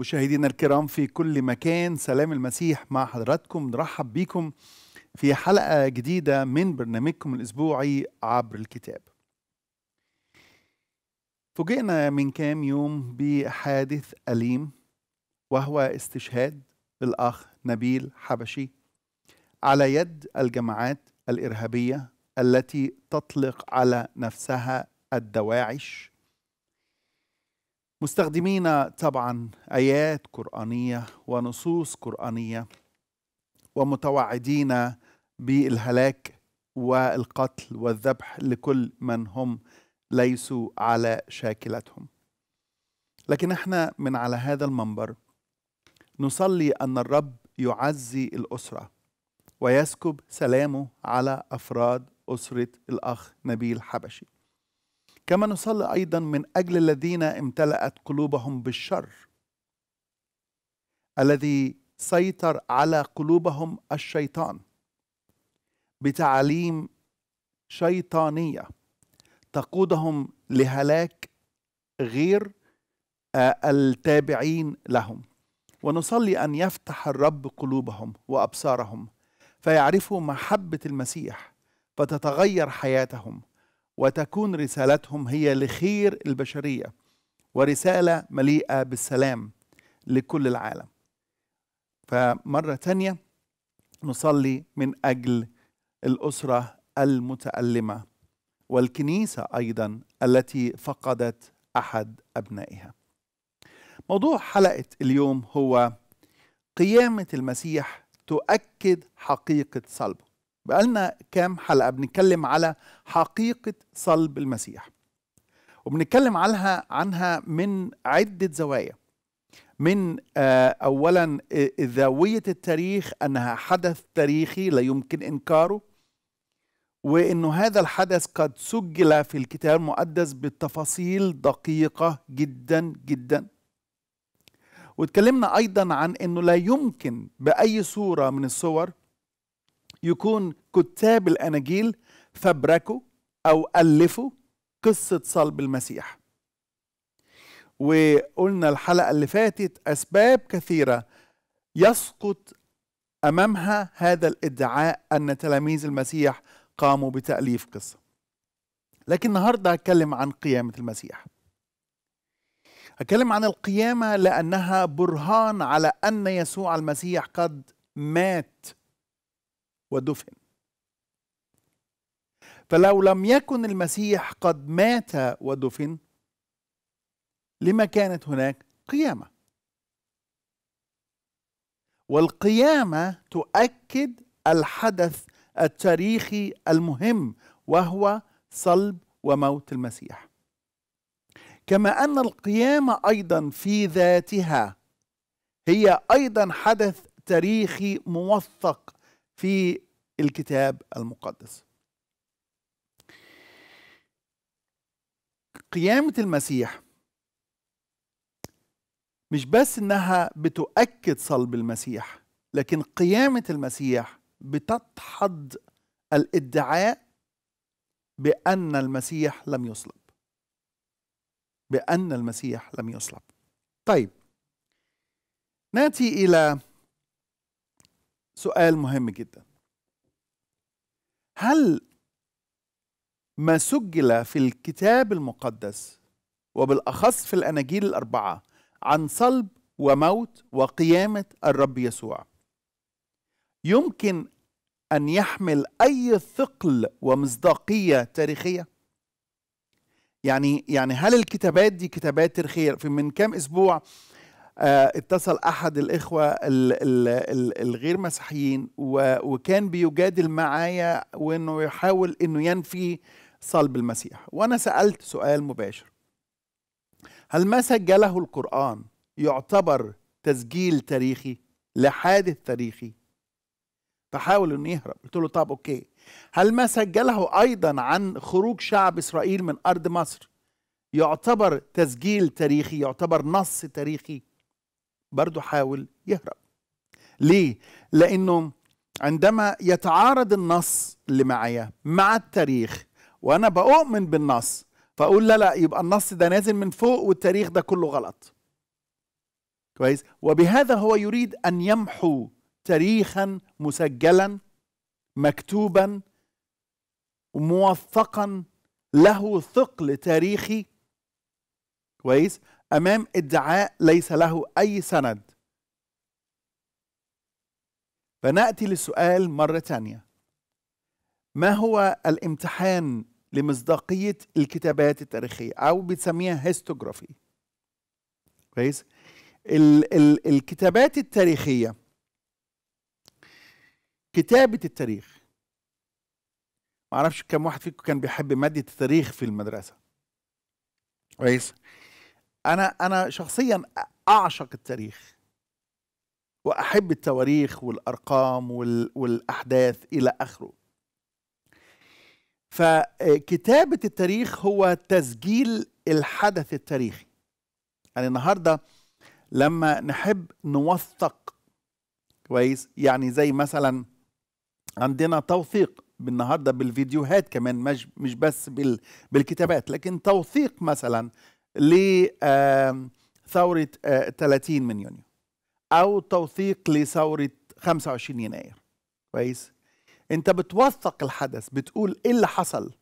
مشاهدينا الكرام في كل مكان سلام المسيح مع حضراتكم نرحب بيكم في حلقة جديدة من برنامجكم الأسبوعي عبر الكتاب فوجئنا من كام يوم بحادث أليم وهو استشهاد الأخ نبيل حبشي على يد الجماعات الإرهابية التي تطلق على نفسها الدواعش مستخدمين طبعا ايات قرانيه ونصوص قرانيه ومتوعدين بالهلاك والقتل والذبح لكل من هم ليسوا على شاكلتهم لكن احنا من على هذا المنبر نصلي ان الرب يعزي الاسره ويسكب سلامه على افراد اسره الاخ نبيل حبشي كما نصلي أيضا من أجل الذين امتلأت قلوبهم بالشر الذي سيطر على قلوبهم الشيطان بتعاليم شيطانية تقودهم لهلاك غير آه، التابعين لهم ونصلي أن يفتح الرب قلوبهم وأبصارهم فيعرفوا محبة المسيح فتتغير حياتهم وتكون رسالتهم هي لخير البشريه ورساله مليئه بالسلام لكل العالم فمره تانيه نصلي من اجل الاسره المتالمه والكنيسه ايضا التي فقدت احد ابنائها موضوع حلقه اليوم هو قيامه المسيح تؤكد حقيقه صلبه بقالنا كام حلقة بنتكلم على حقيقة صلب المسيح وبنتكلم عنها عنها من عدة زوايا من آه، أولا آه، زاوية التاريخ أنها حدث تاريخي لا يمكن إنكاره وأنه هذا الحدث قد سجل في الكتاب المقدس بتفاصيل دقيقة جدا جدا واتكلمنا أيضا عن أنه لا يمكن بأي صورة من الصور يكون كتاب الاناجيل فبركوا او الفوا قصه صلب المسيح وقلنا الحلقه اللي فاتت اسباب كثيره يسقط امامها هذا الادعاء ان تلاميذ المسيح قاموا بتاليف قصه لكن النهارده هتكلم عن قيامه المسيح هتكلم عن القيامه لانها برهان على ان يسوع المسيح قد مات ودفن فلو لم يكن المسيح قد مات ودفن لما كانت هناك قيامه والقيامه تؤكد الحدث التاريخي المهم وهو صلب وموت المسيح كما ان القيامه ايضا في ذاتها هي ايضا حدث تاريخي موثق في الكتاب المقدس قيامة المسيح مش بس انها بتؤكد صلب المسيح لكن قيامة المسيح بتدحض الادعاء بأن المسيح لم يصلب بأن المسيح لم يصلب طيب ناتي إلى سؤال مهم جدا هل ما سجل في الكتاب المقدس وبالاخص في الاناجيل الاربعه عن صلب وموت وقيامه الرب يسوع يمكن ان يحمل اي ثقل ومصداقيه تاريخيه يعني يعني هل الكتابات دي كتابات تاريخيه من كام اسبوع آه، اتصل احد الاخوه الغير مسيحيين وكان بيجادل معايا وانه يحاول انه ينفي صلب المسيح وانا سالت سؤال مباشر هل ما سجله القران يعتبر تسجيل تاريخي لحادث تاريخي فحاول انه يهرب قلت له طب اوكي هل ما سجله ايضا عن خروج شعب اسرائيل من ارض مصر يعتبر تسجيل تاريخي يعتبر نص تاريخي برضه حاول يهرب ليه؟ لأنه عندما يتعارض النص اللي معايا مع التاريخ وأنا بؤمن بالنص فأقول لا لا يبقى النص ده نازل من فوق والتاريخ ده كله غلط كويس وبهذا هو يريد أن يمحو تاريخا مسجلا مكتوبا موثقا له ثقل تاريخي كويس أمام ادعاء ليس له أي سند فنأتي للسؤال مرة تانية ما هو الامتحان لمصداقية الكتابات التاريخية أو بتسميها هيستوغرافي كويس ال ال الكتابات التاريخية كتابة التاريخ معرفش كم واحد فيكم كان بيحب مادة التاريخ في المدرسة كويس انا انا شخصيا اعشق التاريخ واحب التواريخ والارقام والاحداث الى اخره فكتابه التاريخ هو تسجيل الحدث التاريخي يعني النهارده لما نحب نوثق كويس يعني زي مثلا عندنا توثيق النهارده بالفيديوهات كمان مش مش بس بالكتابات لكن توثيق مثلا لثورة 30 آه، من يونيو أو توثيق لثورة 25 يناير كويس أنت بتوثق الحدث بتقول إيه اللي حصل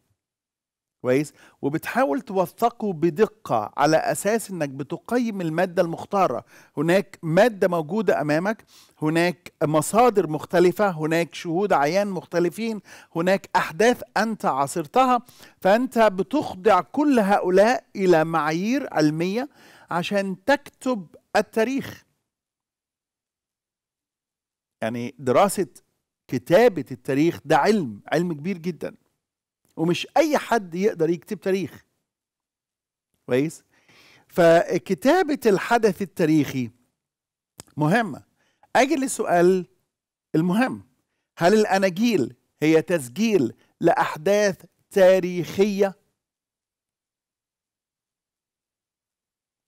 كويس وبتحاول توثقه بدقة على أساس أنك بتقيم المادة المختارة هناك مادة موجودة أمامك هناك مصادر مختلفة هناك شهود عيان مختلفين هناك أحداث أنت عاصرتها فأنت بتخضع كل هؤلاء إلى معايير علمية عشان تكتب التاريخ يعني دراسة كتابة التاريخ ده علم علم كبير جداً ومش اي حد يقدر يكتب تاريخ كويس فكتابه الحدث التاريخي مهمه اجي للسؤال المهم هل الاناجيل هي تسجيل لاحداث تاريخيه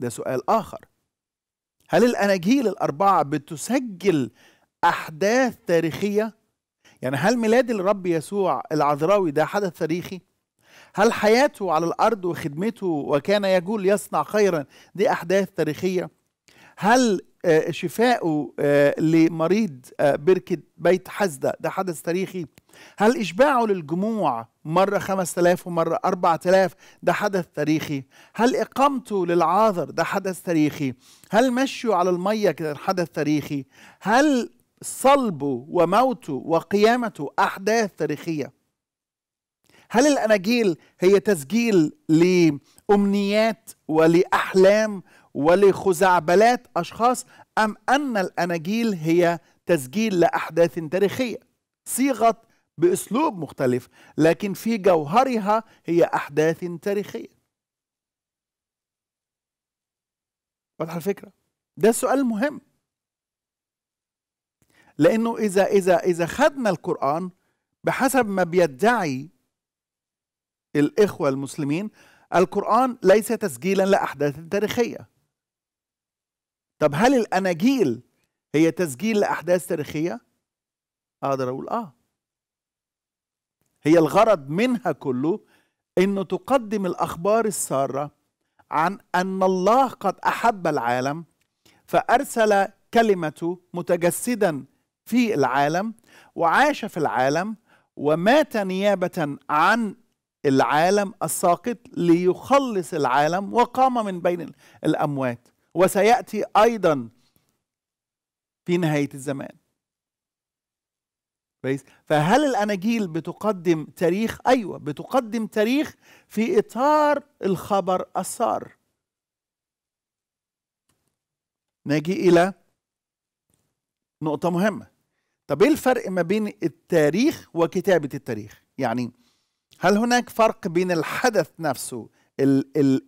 ده سؤال اخر هل الاناجيل الاربعه بتسجل احداث تاريخيه يعني هل ميلاد الرب يسوع العذراوي ده حدث تاريخي هل حياته على الارض وخدمته وكان يجول يصنع خيرا دي احداث تاريخيه هل آه، شفائه آه، لمريض آه، بركة بيت حزدة ده حدث تاريخي هل إشباعه للجموع مرة 5000 ومرة 4000 ده حدث تاريخي هل إقامته للعاذر ده حدث تاريخي هل مشيه على المية كده حدث تاريخي هل صلبه وموته وقيامته احداث تاريخيه هل الاناجيل هي تسجيل لامنيات ولاحلام ولخزعبلات اشخاص ام ان الاناجيل هي تسجيل لاحداث تاريخيه صيغت باسلوب مختلف لكن في جوهرها هي احداث تاريخيه واضحه الفكره ده سؤال مهم لانه اذا اذا اذا خدنا القران بحسب ما بيدعي الاخوه المسلمين القران ليس تسجيلا لاحداث تاريخيه طب هل الاناجيل هي تسجيل لاحداث تاريخيه اقدر اقول اه هي الغرض منها كله انه تقدم الاخبار الساره عن ان الله قد احب العالم فارسل كلمته متجسدا في العالم وعاش في العالم ومات نيابة عن العالم الساقط ليخلص العالم وقام من بين الأموات وسيأتي أيضا في نهاية الزمان كويس فهل الاناجيل بتقدم تاريخ ايوه بتقدم تاريخ في اطار الخبر السار نجي الى نقطه مهمه طب ايه الفرق ما بين التاريخ وكتابه التاريخ يعني هل هناك فرق بين الحدث نفسه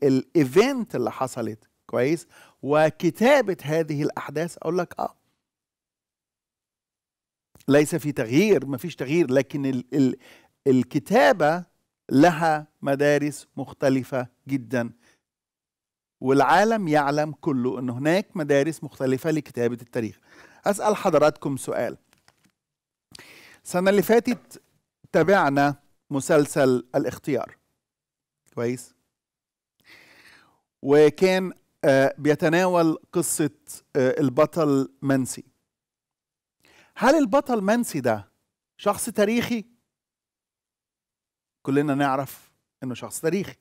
الايفنت اللي حصلت كويس وكتابه هذه الاحداث اقول لك اه ليس في تغيير ما فيش تغيير لكن ال ال الكتابه لها مدارس مختلفه جدا والعالم يعلم كله ان هناك مدارس مختلفه لكتابه التاريخ اسال حضراتكم سؤال السنة اللي فاتت تابعنا مسلسل الاختيار كويس وكان آه، بيتناول قصة آه، البطل منسي هل البطل منسي ده شخص تاريخي؟ كلنا نعرف انه شخص تاريخي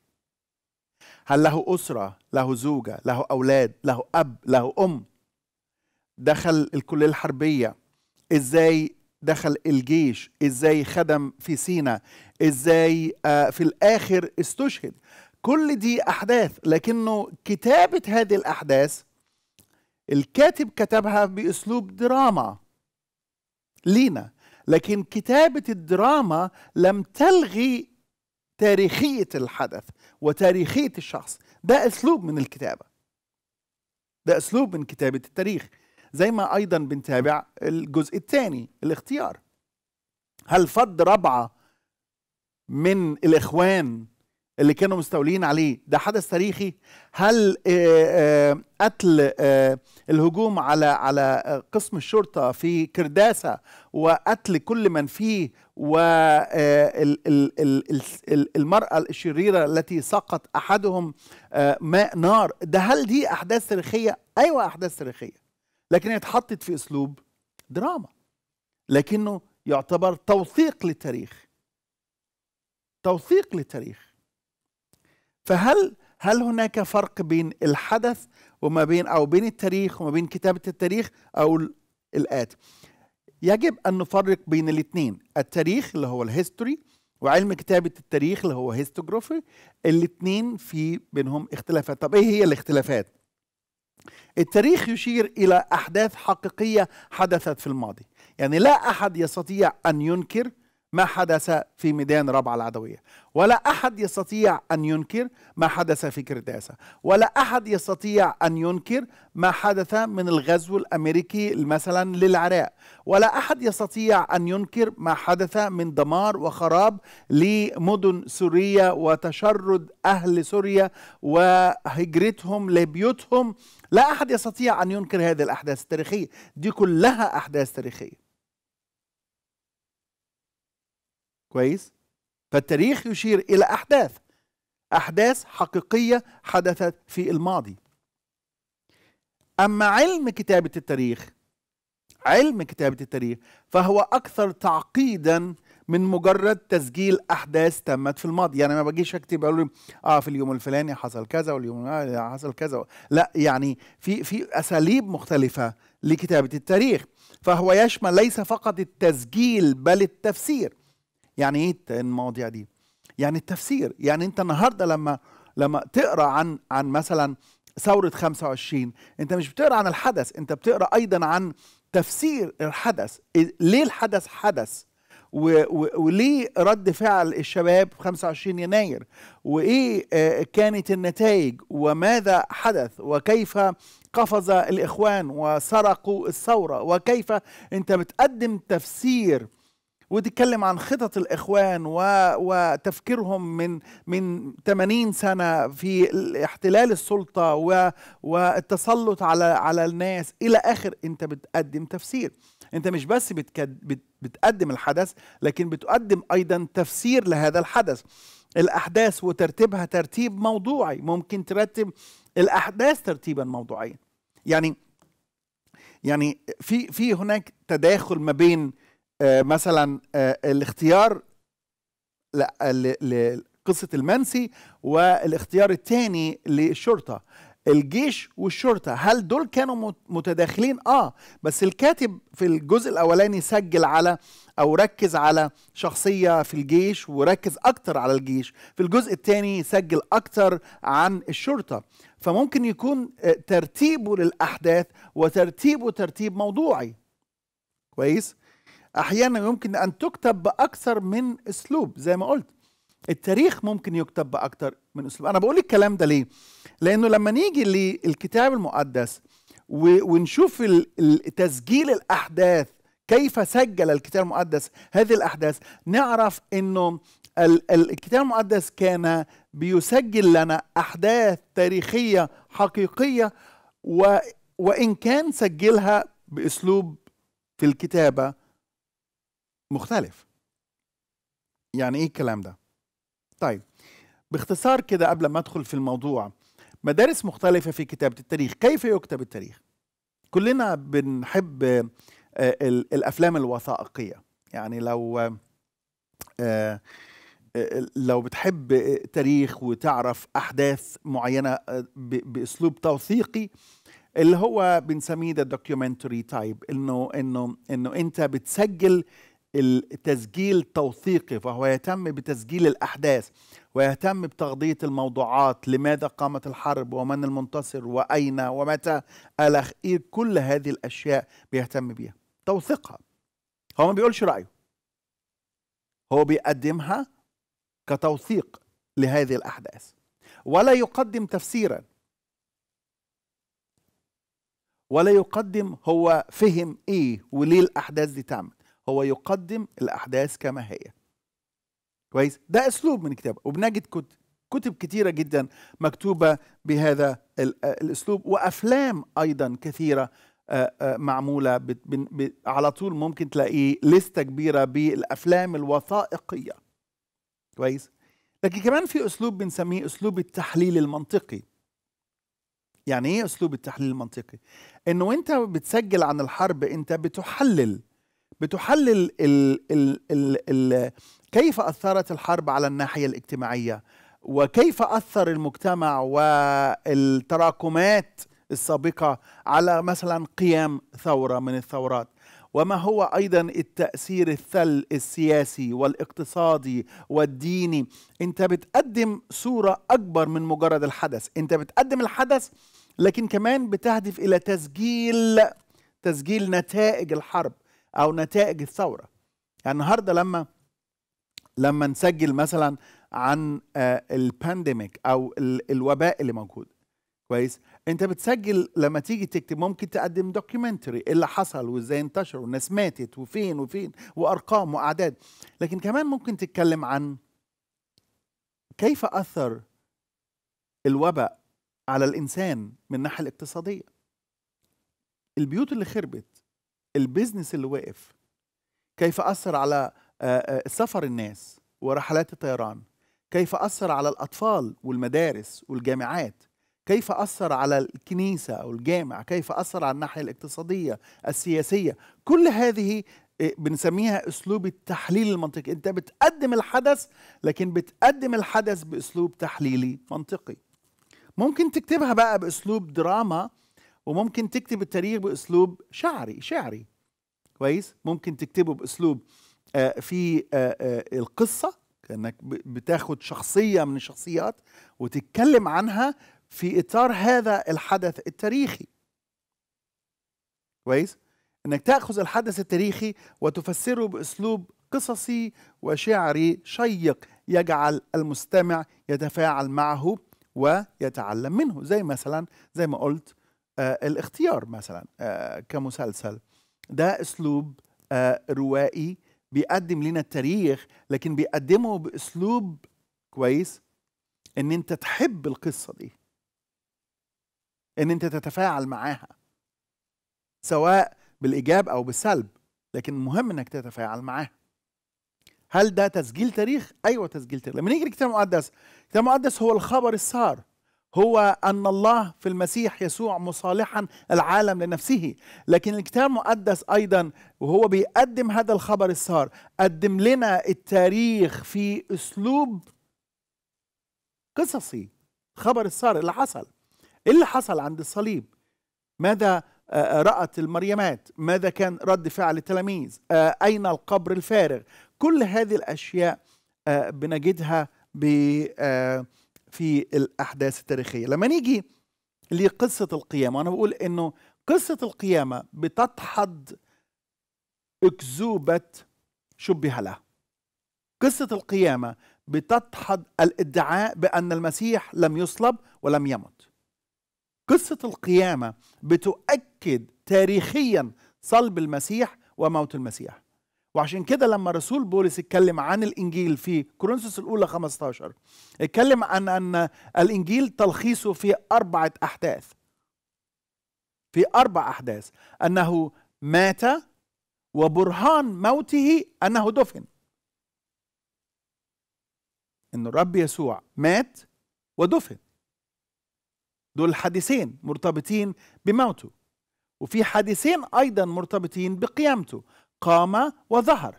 هل له أسرة له زوجة له أولاد له أب له أم دخل الكلية الحربية ازاي دخل الجيش ازاي خدم في سينا ازاي آه، في الاخر استشهد كل دي احداث لكنه كتابه هذه الاحداث الكاتب كتبها باسلوب دراما لينا لكن كتابه الدراما لم تلغي تاريخيه الحدث وتاريخيه الشخص ده اسلوب من الكتابه ده اسلوب من كتابه التاريخ زي ما ايضا بنتابع الجزء الثاني الاختيار هل فض ربعه من الاخوان اللي كانوا مستولين عليه ده حدث تاريخي هل آه، آه، قتل آه، الهجوم على على قسم الشرطه في كرداسه وقتل كل من فيه والمراه الشريره التي سقط احدهم ماء نار ده هل دي احداث تاريخيه ايوه احداث تاريخيه لكن اتحطت في اسلوب دراما لكنه يعتبر توثيق للتاريخ توثيق للتاريخ فهل هل هناك فرق بين الحدث وما بين او بين التاريخ وما بين كتابه التاريخ او الاتي يجب ان نفرق بين الاثنين التاريخ اللي هو الهيستوري وعلم كتابه التاريخ اللي هو هيستوجرافي الاثنين في بينهم اختلافات طب ايه هي الاختلافات التاريخ يشير إلى أحداث حقيقية حدثت في الماضي يعني لا أحد يستطيع أن ينكر ما حدث في ميدان ربع العدوية ولا أحد يستطيع أن ينكر ما حدث في كرداسة ولا أحد يستطيع أن ينكر ما حدث من الغزو الأمريكي مثلا للعراق ولا أحد يستطيع أن ينكر ما حدث من دمار وخراب لمدن سورية وتشرد أهل سوريا وهجرتهم لبيوتهم لا أحد يستطيع أن ينكر هذه الأحداث التاريخية دي كلها أحداث تاريخية كويس فالتاريخ يشير إلى أحداث أحداث حقيقية حدثت في الماضي أما علم كتابة التاريخ علم كتابة التاريخ فهو أكثر تعقيدا من مجرد تسجيل احداث تمت في الماضي يعني ما بجيش اكتب اقول اه في اليوم الفلاني حصل كذا واليوم آه حصل كذا لا يعني في في اساليب مختلفه لكتابه التاريخ فهو يشمل ليس فقط التسجيل بل التفسير يعني ايه المواضيع دي يعني التفسير يعني انت النهارده لما لما تقرا عن عن مثلا ثوره 25 انت مش بتقرا عن الحدث انت بتقرا ايضا عن تفسير الحدث إيه، ليه الحدث حدث وليه رد فعل الشباب 25 يناير وايه آه، كانت النتائج وماذا حدث وكيف قفز الاخوان وسرقوا الثوره وكيف انت بتقدم تفسير وتتكلم عن خطط الاخوان و... وتفكيرهم من من 80 سنه في احتلال السلطه و... والتسلط على على الناس الى اخر انت بتقدم تفسير انت مش بس بتكد... بتقدم الحدث لكن بتقدم ايضا تفسير لهذا الحدث الاحداث وترتيبها ترتيب موضوعي ممكن ترتب الاحداث ترتيبا موضوعيا يعني يعني في في هناك تداخل ما بين آه، مثلا آه، الاختيار لقصه المنسي والاختيار الثاني للشرطه الجيش والشرطه هل دول كانوا متداخلين اه بس الكاتب في الجزء الاولاني سجل على او ركز على شخصيه في الجيش وركز اكتر على الجيش في الجزء الثاني سجل اكتر عن الشرطه فممكن يكون آه، ترتيبه للاحداث وترتيبه ترتيب موضوعي كويس احيانا يمكن ان تكتب باكثر من اسلوب زي ما قلت التاريخ ممكن يكتب باكتر من اسلوب انا بقول الكلام ده ليه لانه لما نيجي للكتاب المقدس ونشوف تسجيل الاحداث كيف سجل الكتاب المقدس هذه الاحداث نعرف انه الكتاب المقدس كان بيسجل لنا احداث تاريخيه حقيقيه وان كان سجلها باسلوب في الكتابه مختلف يعني ايه الكلام ده طيب باختصار كده قبل ما ادخل في الموضوع مدارس مختلفة في كتابة التاريخ كيف يكتب التاريخ كلنا بنحب آه، الأفلام الوثائقية يعني لو آه، آه، لو بتحب تاريخ وتعرف أحداث معينة بأسلوب توثيقي اللي هو بنسميه ده دوكيومنتري تايب انه انه انه انت بتسجل التسجيل التوثيقي فهو يهتم بتسجيل الأحداث ويهتم بتغطية الموضوعات لماذا قامت الحرب ومن المنتصر وأين ومتى ألخ إيه كل هذه الأشياء بيهتم بيها توثيقها هو ما بيقولش رأيه هو بيقدمها كتوثيق لهذه الأحداث ولا يقدم تفسيرا ولا يقدم هو فهم ايه وليه الاحداث دي تعمل هو يقدم الأحداث كما هي كويس ده أسلوب من الكتابة وبنجد كتب كتب كتيرة جدا مكتوبة بهذا الأسلوب وأفلام أيضا كثيرة معمولة على طول ممكن تلاقيه لستة كبيرة بالأفلام الوثائقية كويس لكن كمان في أسلوب بنسميه أسلوب التحليل المنطقي يعني ايه اسلوب التحليل المنطقي انه أنت بتسجل عن الحرب انت بتحلل بتحلل ال ال ال الـ كيف أثرت الحرب على الناحية الاجتماعية وكيف أثر المجتمع والتراكمات السابقة على مثلا قيام ثورة من الثورات وما هو ايضا التاثير الثل السياسي والاقتصادي والديني انت بتقدم صوره اكبر من مجرد الحدث انت بتقدم الحدث لكن كمان بتهدف الى تسجيل تسجيل نتائج الحرب او نتائج الثوره يعني النهارده لما لما نسجل مثلا عن آه، البانديميك او الوباء اللي موجود كويس انت بتسجل لما تيجي تكتب ممكن تقدم دوكيومنتري اللي حصل وازاي انتشر والناس ماتت وفين وفين وارقام واعداد لكن كمان ممكن تتكلم عن كيف اثر الوباء على الانسان من الناحيه الاقتصاديه البيوت اللي خربت البيزنس اللي وقف كيف أثر على آه، آه، سفر الناس ورحلات الطيران كيف أثر على الأطفال والمدارس والجامعات كيف أثر على الكنيسة أو الجامع كيف أثر على الناحية الاقتصادية السياسية كل هذه آه، بنسميها أسلوب التحليل المنطقي أنت بتقدم الحدث لكن بتقدم الحدث بأسلوب تحليلي منطقي ممكن تكتبها بقى بأسلوب دراما وممكن تكتب التاريخ باسلوب شعري شعري كويس ممكن تكتبه باسلوب آه، في آه، آه، القصه كانك بتاخد شخصيه من الشخصيات وتتكلم عنها في اطار هذا الحدث التاريخي كويس انك تاخذ الحدث التاريخي وتفسره باسلوب قصصي وشعري شيق يجعل المستمع يتفاعل معه ويتعلم منه زي مثلا زي ما قلت آه، الاختيار مثلا آه، كمسلسل ده اسلوب آه، روائي بيقدم لنا التاريخ لكن بيقدمه باسلوب كويس ان انت تحب القصه دي ان انت تتفاعل معاها سواء بالايجاب او بالسلب لكن مهم انك تتفاعل معاها هل ده تسجيل تاريخ ايوه تسجيل تاريخ لما نيجي للكتاب المقدس الكتاب المقدس هو الخبر السار هو أن الله في المسيح يسوع مصالحا العالم لنفسه لكن الكتاب المقدس أيضا وهو بيقدم هذا الخبر السار قدم لنا التاريخ في أسلوب قصصي خبر السار اللي حصل إيه اللي حصل عند الصليب ماذا آه، آه، رأت المريمات ماذا كان رد فعل التلاميذ آه، أين القبر الفارغ كل هذه الأشياء بنجدها ب في الأحداث التاريخية لما نيجي لقصة القيامة أنا بقول إنه قصة القيامة بتدحض أكذوبة شبه له قصة القيامة بتدحض الادعاء بأن المسيح لم يصلب ولم يمت قصة القيامة بتؤكد تاريخيا صلب المسيح وموت المسيح وعشان كده لما رسول بولس اتكلم عن الانجيل في كورنثوس الاولى 15 اتكلم عن ان الانجيل تلخيصه في اربعه احداث في اربع احداث انه مات وبرهان موته انه دفن ان الرب يسوع مات ودفن دول حديثين مرتبطين بموته وفي حديثين ايضا مرتبطين بقيامته قام وظهر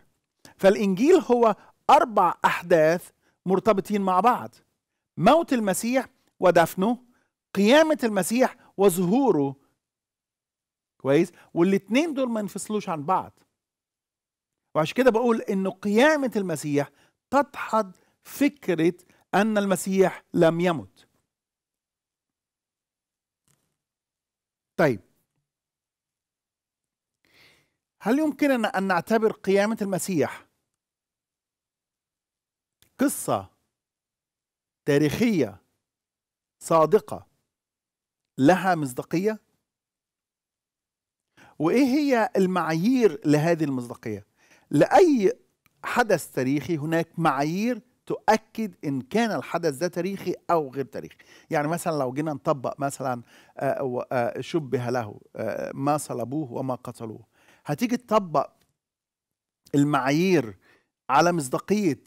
فالإنجيل هو أربع أحداث مرتبطين مع بعض موت المسيح ودفنه قيامة المسيح وظهوره كويس والاثنين دول ما ينفصلوش عن بعض وعشان كده بقول انه قيامة المسيح تدحض فكرة ان المسيح لم يمت طيب هل يمكننا أن نعتبر قيامة المسيح قصة تاريخية صادقة لها مصداقية؟ وإيه هي المعايير لهذه المصداقية؟ لأي حدث تاريخي هناك معايير تؤكد ان كان الحدث ده تاريخي او غير تاريخي يعني مثلا لو جينا نطبق مثلا آه، آه، شبه له آه، ما صلبوه وما قتلوه هتيجي تطبق المعايير على مصداقيه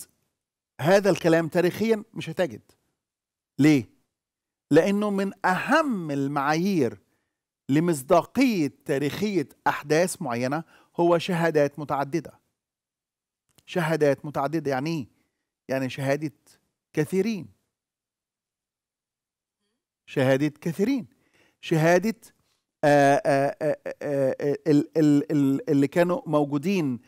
هذا الكلام تاريخيا مش هتجد ليه لانه من اهم المعايير لمصداقيه تاريخيه احداث معينه هو شهادات متعدده شهادات متعدده يعني ايه يعني شهاده كثيرين شهاده كثيرين شهاده آه، آه، آه، اللي كانوا موجودين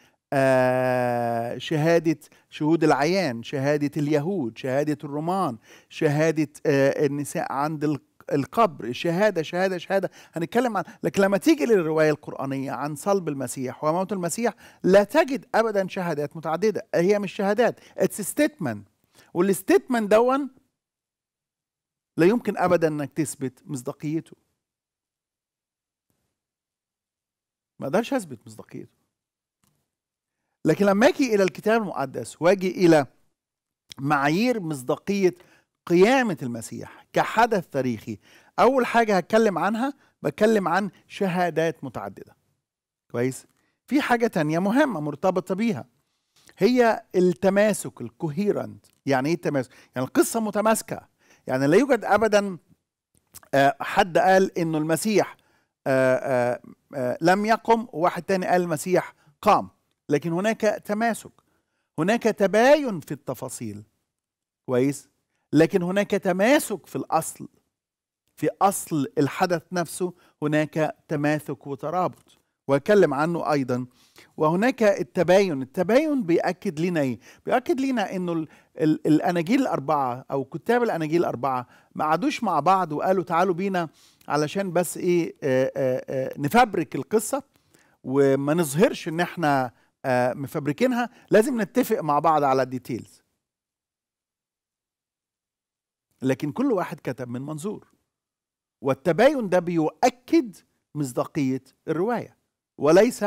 شهادة شهود العيان شهادة اليهود شهادة الرومان شهادة النساء عند القبر شهادة شهادة شهادة هنتكلم عن لكن لما تيجي للرواية القرآنية عن صلب المسيح وموت المسيح لا تجد أبدا شهادات متعددة هي مش شهادات اتس ستيتمنت والستيتمنت دون لا يمكن أبدا أنك تثبت مصداقيته ما اقدرش اثبت مصداقيته لكن لما اجي الى الكتاب المقدس واجي الى معايير مصداقيه قيامه المسيح كحدث تاريخي اول حاجه هتكلم عنها بتكلم عن شهادات متعدده كويس في حاجه تانية مهمه مرتبطه بيها هي التماسك الكوهيرنت يعني ايه التماسك يعني القصه متماسكه يعني لا يوجد ابدا آه، حد قال انه المسيح آه، آه، آه، لم يقم وواحد تاني قال المسيح قام لكن هناك تماسك هناك تباين في التفاصيل كويس لكن هناك تماسك في الاصل في اصل الحدث نفسه هناك تماسك وترابط واتكلم عنه ايضا وهناك التباين التباين بياكد لنا ايه بياكد لنا انه الاناجيل الاربعه او كتاب الاناجيل الاربعه ما قعدوش مع بعض وقالوا تعالوا بينا علشان بس ايه آه، آه، آه، نفبرك القصه وما نظهرش ان احنا مفبركينها لازم نتفق مع بعض على الديتيلز لكن كل واحد كتب من منظور والتباين ده بيؤكد مصداقيه الروايه وليس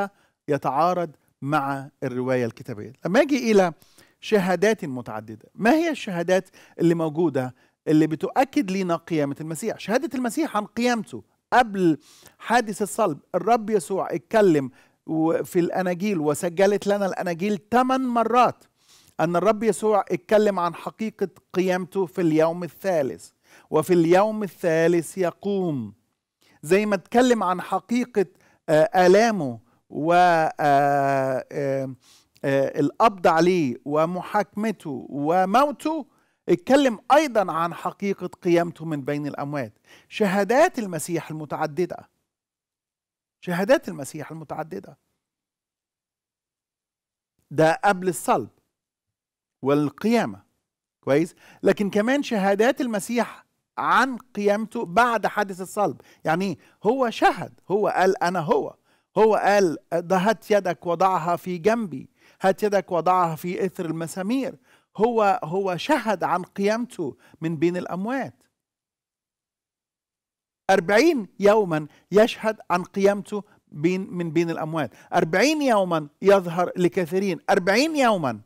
يتعارض مع الروايه الكتابيه لما اجي الى شهادات متعدده ما هي الشهادات اللي موجوده اللي بتؤكد لنا قيامة المسيح شهادة المسيح عن قيامته قبل حادث الصلب الرب يسوع اتكلم في الأناجيل وسجلت لنا الأناجيل ثمان مرات أن الرب يسوع اتكلم عن حقيقة قيامته في اليوم الثالث وفي اليوم الثالث يقوم زي ما اتكلم عن حقيقة آه، آلامه و آه، آه، القبض عليه ومحاكمته وموته اتكلم ايضا عن حقيقه قيامته من بين الاموات شهادات المسيح المتعدده شهادات المسيح المتعدده ده قبل الصلب والقيامه كويس لكن كمان شهادات المسيح عن قيامته بعد حادث الصلب يعني هو شهد هو قال انا هو هو قال ده هات يدك وضعها في جنبي هات يدك وضعها في اثر المسامير هو هو شهد عن قيامته من بين الأموات أربعين يوما يشهد عن قيامته بين من بين الأموات أربعين يوما يظهر لكثيرين أربعين يوما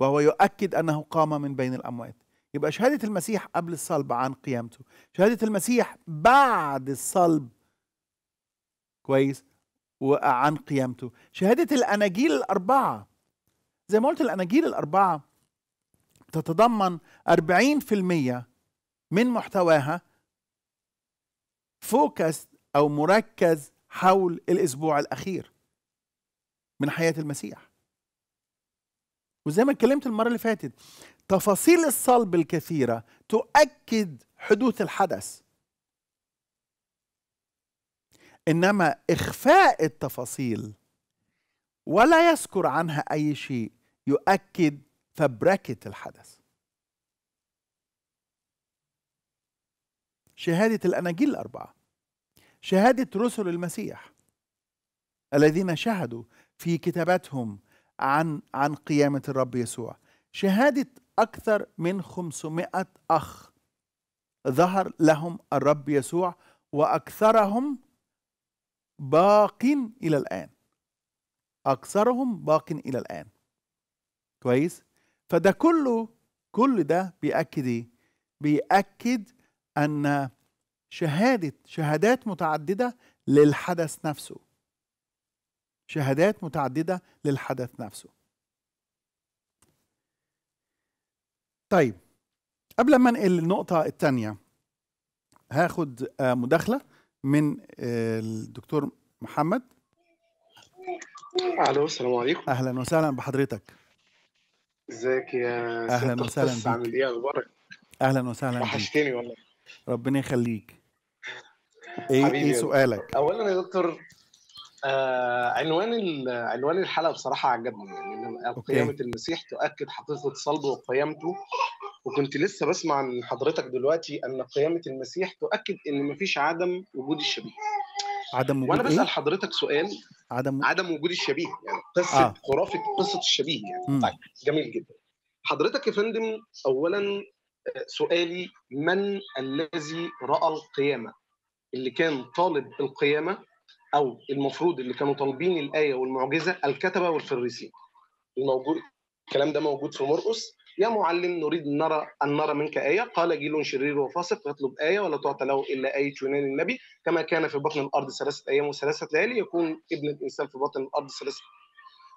وهو يؤكد أنه قام من بين الأموات يبقى شهادة المسيح قبل الصلب عن قيامته شهادة المسيح بعد الصلب كويس وعن قيامته شهادة الأناجيل الأربعة زي ما قلت الأناجيل الأربعة تتضمن 40% من محتواها فوكس أو مركز حول الأسبوع الأخير من حياة المسيح وزي ما اتكلمت المرة اللي فاتت تفاصيل الصلب الكثيرة تؤكد حدوث الحدث انما اخفاء التفاصيل ولا يذكر عنها اي شيء يؤكد فبركة الحدث شهادة الأناجيل الأربعة شهادة رسل المسيح الذين شهدوا في كتاباتهم عن عن قيامة الرب يسوع شهادة أكثر من 500 أخ ظهر لهم الرب يسوع وأكثرهم باقين إلى الآن أكثرهم باقين إلى الآن كويس فده كله كل ده بيأكد ايه بيأكد ان شهادة شهادات متعددة للحدث نفسه شهادات متعددة للحدث نفسه طيب قبل ما انقل النقطة الثانية هاخد آه، مداخلة من آه، الدكتور محمد الو السلام عليكم اهلا وسهلا بحضرتك ازيك يا اهلا وسهلا عامل ايه اخبارك اهلا وسهلا وحشتني والله ربنا يخليك ايه ايه سؤالك اولا يا دكتور آه عنوان عنوان الحلقه بصراحه عجبني يعني قيامه المسيح تؤكد حقيقه صلبه وقيامته وكنت لسه بسمع من حضرتك دلوقتي ان قيامه المسيح تؤكد ان مفيش عدم وجود الشبيه عدم وجود وانا بسال إيه؟ حضرتك سؤال عدم عدم وجود الشبيه يعني قصه آه. خرافه قصه الشبيه يعني مم. طيب جميل جدا حضرتك يا فندم اولا آه، سؤالي من الذي راى القيامه اللي كان طالب القيامه او المفروض اللي كانوا طالبين الايه والمعجزه الكتبه والفريسين الموجود الكلام ده موجود في مرقس يا معلم نريد أن نرى أن نرى منك آية قال جيل شرير وفاسق يطلب آية ولا تعطى له إلا آية يونان النبي كما كان في بطن الأرض ثلاثة أيام وثلاثة ليالي يكون ابن الإنسان في بطن الأرض ثلاثة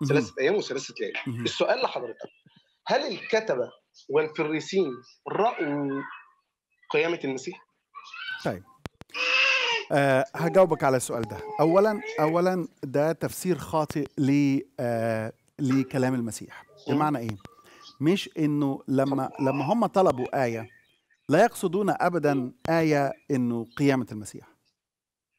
ثلاثة أيام وثلاثة ليالي السؤال لحضرتك هل الكتبة والفريسين رأوا قيامة المسيح؟ طيب أه هجاوبك على السؤال ده اولا اولا ده تفسير خاطئ ل آه لكلام المسيح بمعنى ايه مش انه لما لما هم طلبوا ايه لا يقصدون ابدا ايه انه قيامه المسيح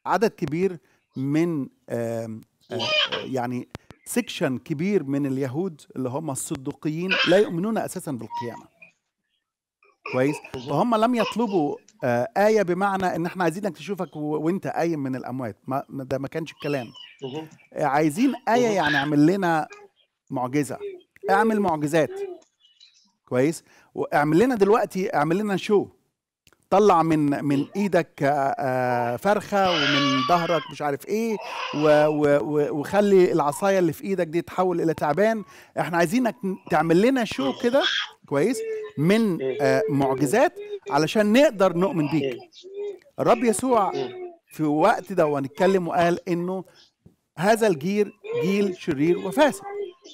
عدد كبير من آآ آآ آه، يعني سكشن كبير من اليهود اللي هم الصدوقيين لا يؤمنون اساسا بالقيامه كويس فهم لم يطلبوا آه، آية بمعنى إن إحنا عايزينك تشوفك وأنت قايم من الأموات ما ده ما كانش الكلام عايزين آية يعني اعمل لنا معجزة اعمل معجزات كويس واعمل لنا دلوقتي اعمل لنا شو طلع من من ايدك آه، آه، فرخه ومن ظهرك مش عارف ايه و و وخلي العصايه اللي في ايدك دي تتحول الى تعبان احنا عايزينك تعمل لنا شو كده كويس من آه، معجزات علشان نقدر نؤمن بيك الرب يسوع في وقت ده ونتكلم وقال انه هذا الجيل جيل شرير وفاسد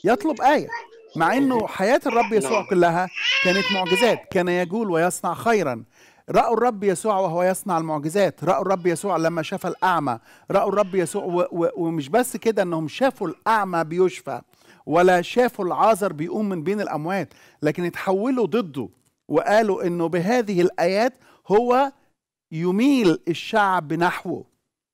يطلب ايه مع انه حياه الرب يسوع نعم. كلها كانت معجزات كان يجول ويصنع خيرا راوا الرب يسوع وهو يصنع المعجزات راوا الرب يسوع لما شفى الاعمى راوا الرب يسوع ومش بس كده انهم شافوا الاعمى بيشفى ولا شافوا العازر بيقوم من بين الاموات لكن اتحولوا ضده وقالوا انه بهذه الايات هو يميل الشعب نحوه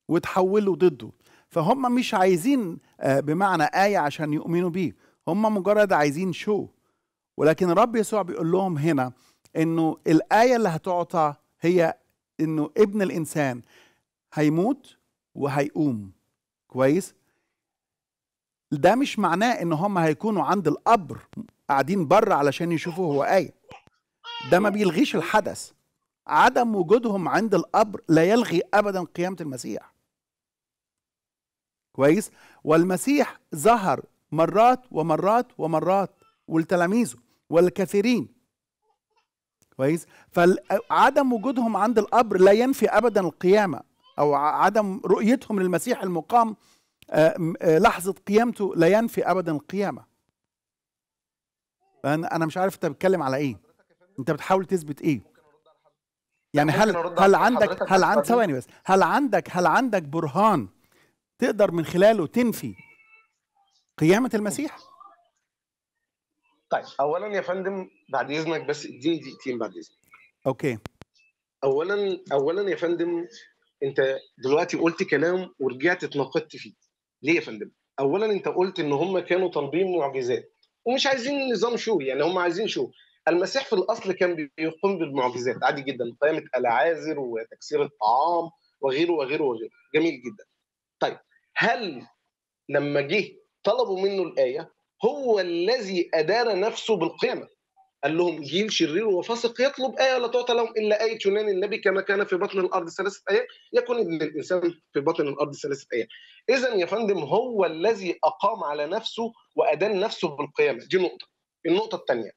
وتحولوا ضده فهم مش عايزين آه، بمعنى آية عشان يؤمنوا بيه هم مجرد عايزين شو ولكن الرب يسوع بيقول لهم هنا انه الايه اللي هتعطى هي انه ابن الانسان هيموت وهيقوم كويس ده مش معناه ان هم هيكونوا عند القبر قاعدين بره علشان يشوفوا هو ايه ده ما بيلغيش الحدث عدم وجودهم عند القبر لا يلغي ابدا قيامه المسيح كويس والمسيح ظهر مرات ومرات ومرات ولتلاميذه والكثيرين كويس فعدم وجودهم عند القبر لا ينفي ابدا القيامه او عدم رؤيتهم للمسيح المقام آه، آه، لحظه قيامته لا ينفي ابدا القيامه انا مش عارف انت بتتكلم على ايه انت بتحاول تثبت ايه يعني هل هل عندك هل عند ثواني بس هل عندك هل عندك برهان تقدر من خلاله تنفي قيامه المسيح طيب اولا يا فندم بعد اذنك بس اديني دقيقتين بعد اذنك اوكي اولا اولا يا فندم انت دلوقتي قلت كلام ورجعت اتناقضت فيه ليه يا فندم اولا انت قلت ان هم كانوا طالبين معجزات ومش عايزين نظام شو يعني هم عايزين شو المسيح في الاصل كان بيقوم بالمعجزات عادي جدا قيامه العازر وتكسير الطعام وغيره وغيره وغيره جميل جدا طيب هل لما جه طلبوا منه الآية هو الذي أدان نفسه بالقيامة قال لهم جيل شرير وفاسق يطلب آية لا تعطى لهم إلا آية يونان النبي كما كان في بطن الأرض ثلاثة آيات يكون ابن الإنسان في بطن الأرض ثلاثة آيات إذا يا فندم هو الذي أقام على نفسه وأدان نفسه بالقيامة دي نقطة النقطة الثانية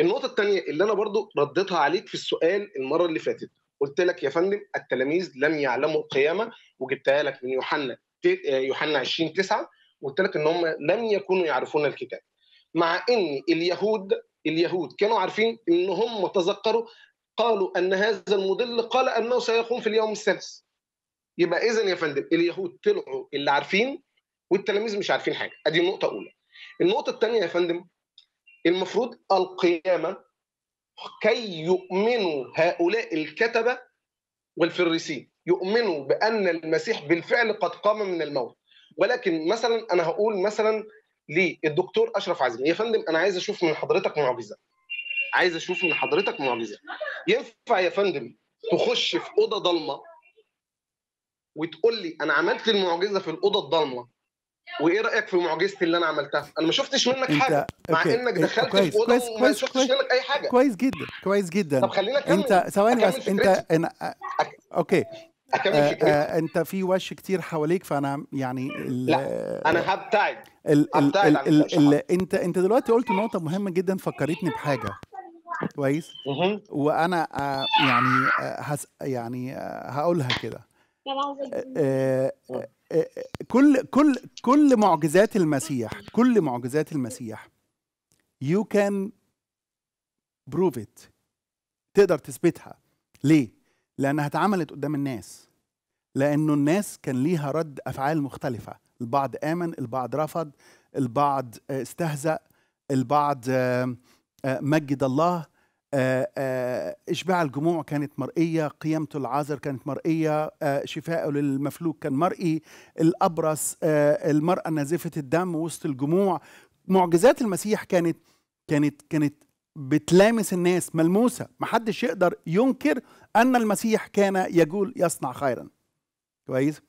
النقطة الثانية اللي أنا برضو رديتها عليك في السؤال المرة اللي فاتت قلت لك يا فندم التلاميذ لم يعلموا القيامة وجبتها لك من يوحنا آه، يوحنا 20 9 قلت لك ان هم لم يكونوا يعرفون الكتاب مع ان اليهود اليهود كانوا عارفين ان هم تذكروا قالوا ان هذا المضل قال انه سيقوم في اليوم السادس يبقى اذا يا فندم اليهود طلعوا اللي عارفين والتلاميذ مش عارفين حاجه ادي النقطه الاولى النقطه الثانيه يا فندم المفروض القيامه كي يؤمنوا هؤلاء الكتبه والفريسين يؤمنوا بان المسيح بالفعل قد قام من الموت ولكن مثلا انا هقول مثلا للدكتور اشرف عزمي يا فندم انا عايز اشوف من حضرتك معجزه عايز اشوف من حضرتك معجزه ينفع يا فندم تخش في اوضه ضلمه وتقول لي انا عملت المعجزه في الاوضه الضلمه وايه رايك في معجزتي اللي انا عملتها انا ما شفتش منك حاجه مع أوكي. انك دخلت في اوضه وما كويس. شفتش كويس. منك اي حاجه كويس جدا كويس جدا طب خلينا نكمل انت ثواني بس انت أنا... اوكي اكمل آه، فكرتي آه، انت في وش كتير حواليك فانا يعني لا انا هبتعد انت انت دلوقتي قلت نقطه مهمه جدا فكرتني بحاجه كويس وانا آه، يعني هس يعني هقولها كده كل كل كل معجزات المسيح كل معجزات المسيح you can prove it تقدر تثبتها ليه لأنها اتعملت قدام الناس لأنه الناس كان ليها رد أفعال مختلفة البعض آمن البعض رفض البعض آه، استهزأ البعض آه، آه، مجد الله إشباع الجموع كانت مرئية قيامته العازر كانت مرئية شفائه للمفلوك كان مرئي الأبرص المرأة نازفة الدم وسط الجموع معجزات المسيح كانت كانت كانت بتلامس الناس ملموسة محدش يقدر ينكر أن المسيح كان يقول يصنع خيرا كويس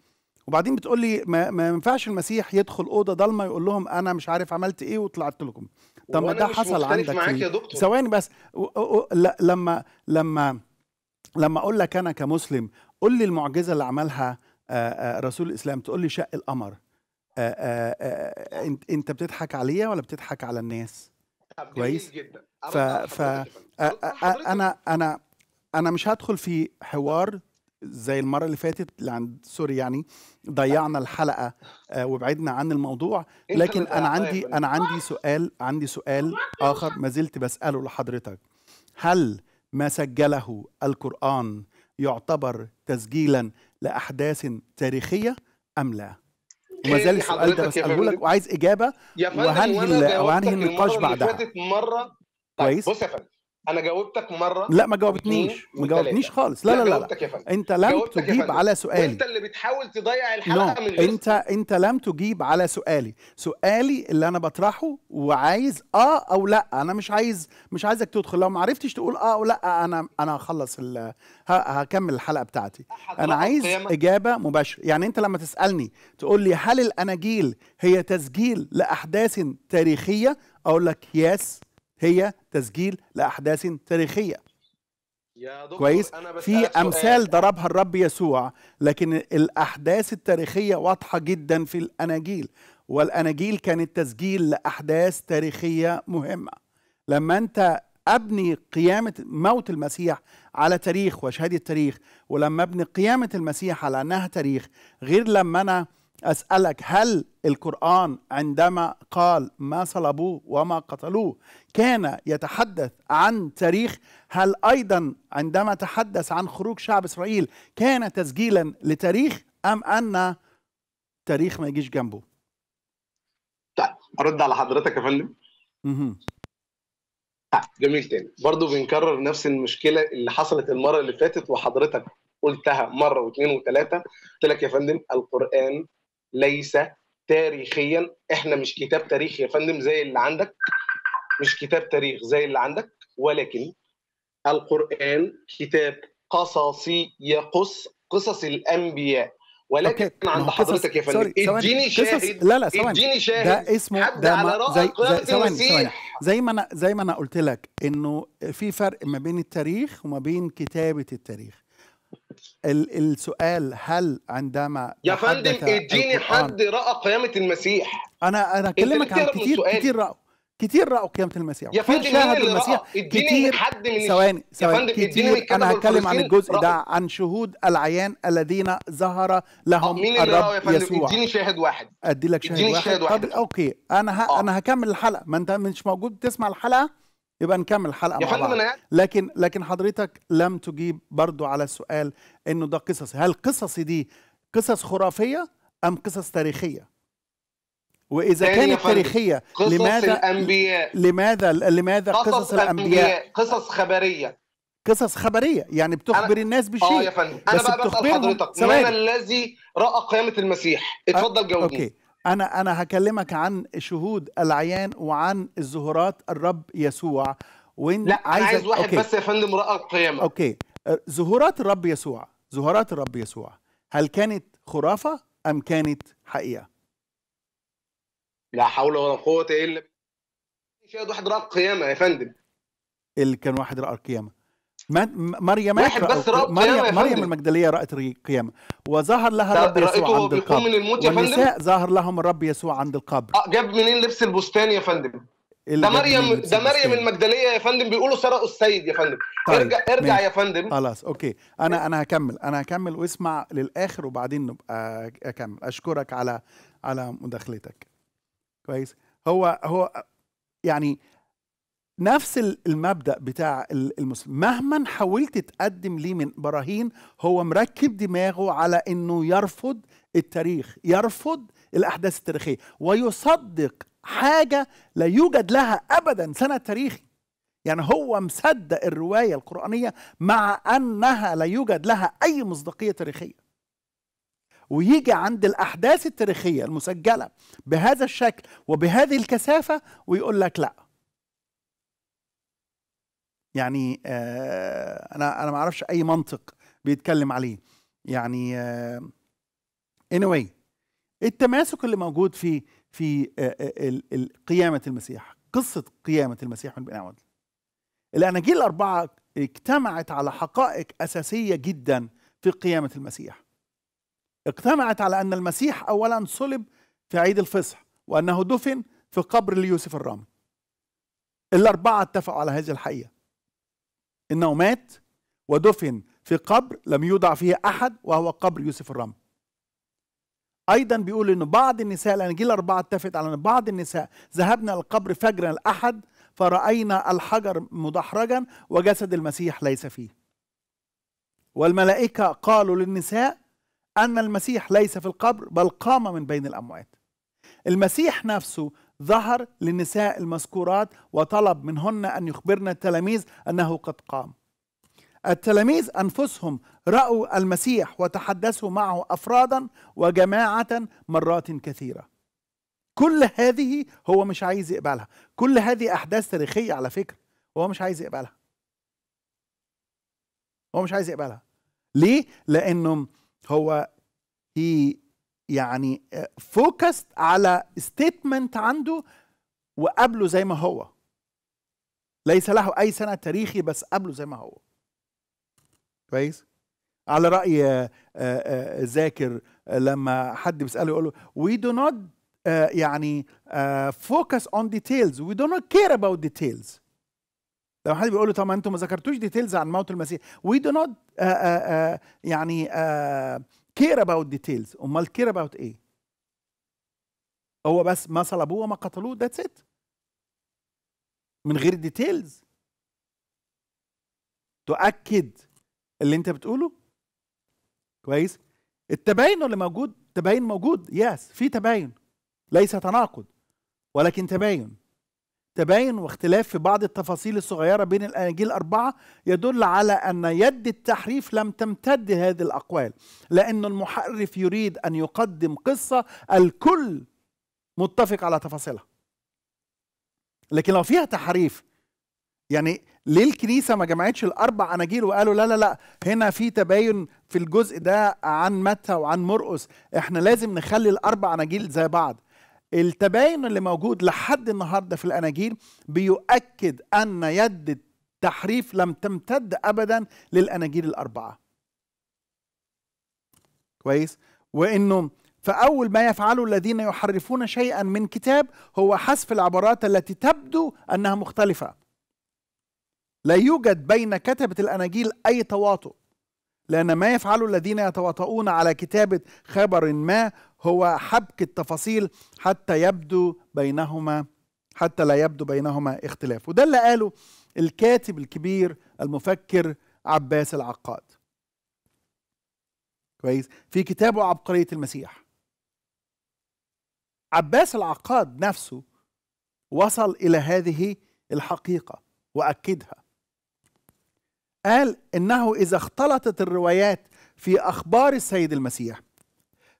وبعدين بتقول لي ما, ما ينفعش المسيح يدخل اوضه ضلمه يقول لهم انا مش عارف عملت ايه وطلعت لكم طب ما ده حصل عندك ثواني بس و و و لما لما لما اقول لك انا كمسلم قول لي المعجزه اللي عملها آآ آه، آآ آه، رسول الاسلام تقول لي شق القمر آه، انت بتضحك عليا ولا بتضحك على الناس طب كويس جدا ف, ف... انا انا انا مش هدخل في حوار زي المره اللي فاتت اللي عند سوري يعني ضيعنا الحلقه آه، وبعدنا عن الموضوع لكن انا عندي انا عندي سؤال عندي سؤال اخر ما زلت بساله لحضرتك هل ما سجله القران يعتبر تسجيلا لاحداث تاريخيه ام لا وما زال السؤال ده بساله لك وعايز اجابه وهنهي وهنهي النقاش بعدها مرة طيب بص يا فندم انا جاوبتك مره لا ما جاوبتنيش ما جاوبتنيش خالص لا لا لا, لا. فندم. انت لم تجيب على سؤالي انت اللي بتحاول تضيع الحلقه no. من الرسل. انت انت لم تجيب على سؤالي سؤالي اللي انا بطرحه وعايز اه او لا انا مش عايز مش عايزك تدخل لو ما عرفتش تقول اه او لا انا انا هخلص هكمل الحلقه بتاعتي انا عايز اجابه مباشره يعني انت لما تسالني تقول لي هل الاناجيل هي تسجيل لاحداث تاريخيه اقول لك يس هي تسجيل لأحداث تاريخية يا دكتور كويس أنا في أمثال ضربها الرب يسوع لكن الأحداث التاريخية واضحة جدا في الأناجيل والأناجيل كانت تسجيل لأحداث تاريخية مهمة لما أنت أبني قيامة موت المسيح على تاريخ وشهادة تاريخ ولما أبني قيامة المسيح على أنها تاريخ غير لما أنا أسألك هل القرآن عندما قال ما صلبوه وما قتلوه كان يتحدث عن تاريخ هل أيضا عندما تحدث عن خروج شعب إسرائيل كان تسجيلا لتاريخ أم أن تاريخ ما يجيش جنبه طيب أرد على حضرتك يا فندم طيب، جميل تاني برضه بنكرر نفس المشكله اللي حصلت المره اللي فاتت وحضرتك قلتها مره واثنين وثلاثه قلت لك يا فندم القران ليس تاريخيا احنا مش كتاب تاريخ يا فندم زي اللي عندك مش كتاب تاريخ زي اللي عندك ولكن القرآن كتاب قصصي يقص قصص الأنبياء ولكن أوكي. عند حضرتك يا فندم اديني شاهد لا لا ثواني اديني شاهد ده اسمه حد ده على رأس زي زي ثواني ثواني زي ما انا زي ما انا قلت لك انه في فرق ما بين التاريخ وما بين كتابه التاريخ السؤال هل عندما يا فندم اديني حد راى قيامه المسيح انا انا اكلمك عن كتير كتير راوا كتير راوا قيامه المسيح يا فندم اديني المسيح كتير حد من ثواني ثواني كتير انا هتكلم عن الجزء رأو. ده عن شهود العيان الذين ظهر لهم آه، مين الرب اللي يا فندم يسوع اديني شاهد واحد ادي لك شاهد, واحد. شاهد واحد طب اوكي انا ه... آه. انا هكمل الحلقه ما انت مش موجود تسمع الحلقه يبقى نكمل الحلقه مع بعض يعني... لكن لكن حضرتك لم تجيب برضو على السؤال انه ده قصص هل قصصي دي قصص خرافيه ام قصص تاريخيه واذا كانت تاريخيه قصص لماذا الانبياء لماذا لماذا قصص, قصص الانبياء قصص خبريه قصص خبريه يعني بتخبر أنا... الناس بشيء اه يا فندم انا بقى بسال حضرتك من الذي راى قيامه المسيح اتفضل جاوبني اوكي انا انا هكلمك عن شهود العيان وعن الزهورات الرب يسوع وين لا أنا عايز واحد أوكي. بس يا فندم راى القيامه اوكي ظهورات أه، الرب يسوع ظهورات الرب يسوع هل كانت خرافه ام كانت حقيقه لا حول ولا قوه الا بالله شاهد واحد راى القيامه يا فندم اللي كان واحد راى القيامه مريم واحد بس رب مريم, مريم المجدليه رأت قيامة وظهر لها الرب يسوع عند القبر من الموت يا والنساء فندم؟ ظهر لهم الرب يسوع عند القبر اه جاب منين لبس البستان يا فندم ده مريم ده مريم المجدليه يا فندم بيقولوا سرقوا السيد يا فندم طيب. ارجع ارجع مين. يا فندم خلاص اوكي انا انا هكمل انا هكمل واسمع للاخر وبعدين نبقى اكمل اشكرك على على مداخلتك كويس هو هو يعني نفس المبدا بتاع المسلم مهما حاولت تقدم ليه من براهين هو مركب دماغه على انه يرفض التاريخ يرفض الاحداث التاريخيه ويصدق حاجه لا يوجد لها ابدا سند تاريخي يعني هو مصدق الروايه القرانيه مع انها لا يوجد لها اي مصداقيه تاريخيه ويجي عند الاحداث التاريخيه المسجله بهذا الشكل وبهذه الكثافه ويقول لك لا يعني آه، انا انا ما اعرفش اي منطق بيتكلم عليه يعني آه، anyway التماسك اللي موجود في في آه، قيامه المسيح قصه قيامه المسيح من بين عوده الاناجيل الاربعه اجتمعت على حقائق اساسيه جدا في قيامه المسيح اجتمعت على ان المسيح اولا صلب في عيد الفصح وانه دفن في قبر ليوسف الرامي الاربعه اتفقوا على هذه الحقيقه إنه مات ودفن في قبر لم يوضع فيه أحد وهو قبر يوسف الرمل أيضا بيقول إن بعض النساء جيل اربعه اتفقت على أن بعض النساء ذهبنا القبر فجرا الأحد فرأينا الحجر مدحرجا وجسد المسيح ليس فيه والملائكة قالوا للنساء أن المسيح ليس في القبر بل قام من بين الأموات المسيح نفسه ظهر للنساء المذكورات وطلب منهن أن يخبرن التلاميذ أنه قد قام التلاميذ أنفسهم رأوا المسيح وتحدثوا معه أفرادا وجماعة مرات كثيرة كل هذه هو مش عايز يقبلها كل هذه أحداث تاريخية على فكرة هو مش عايز يقبلها هو مش عايز يقبلها ليه؟ لأنه هو he يعني فوكست آه، على ستيتمنت عنده وقبله زي ما هو ليس له اي سنه تاريخي بس قبله زي ما هو كويس على راي آه، آه، ذاكر لما حد بيساله يقول له وي دو نوت يعني فوكس اون ديتيلز وي دو نوت كير اباوت ديتيلز لو حد بيقول له طب ما انتم ما ذكرتوش ديتيلز عن موت المسيح وي دو نوت يعني uh, كير اباوت ديتيلز امال كير اباوت ايه هو بس ما صلبوه وما قتلوه ذاتس ات من غير ديتيلز تؤكد اللي انت بتقوله كويس التباين اللي موجود تباين موجود يس في تباين ليس تناقض ولكن تباين تباين واختلاف في بعض التفاصيل الصغيرة بين الأناجيل الأربعة يدل على أن يد التحريف لم تمتد هذه الأقوال لأن المحرف يريد أن يقدم قصة الكل متفق على تفاصيلها لكن لو فيها تحريف يعني ليه الكنيسه ما جمعتش الاربع اناجيل وقالوا لا لا لا هنا في تباين في الجزء ده عن متى وعن مرقس احنا لازم نخلي الاربع اناجيل زي بعض التباين اللي موجود لحد النهارده في الاناجيل بيؤكد ان يد التحريف لم تمتد ابدا للاناجيل الاربعه كويس وانه فاول ما يفعله الذين يحرفون شيئا من كتاب هو حذف العبارات التي تبدو انها مختلفه لا يوجد بين كتبه الاناجيل اي تواطؤ لأن ما يفعله الذين يتواطؤون على كتابة خبر ما هو حبك التفاصيل حتى يبدو بينهما حتى لا يبدو بينهما اختلاف وده اللي قاله الكاتب الكبير المفكر عباس العقاد كويس في كتابه عبقرية المسيح عباس العقاد نفسه وصل إلى هذه الحقيقة وأكدها قال إنه إذا اختلطت الروايات في أخبار السيد المسيح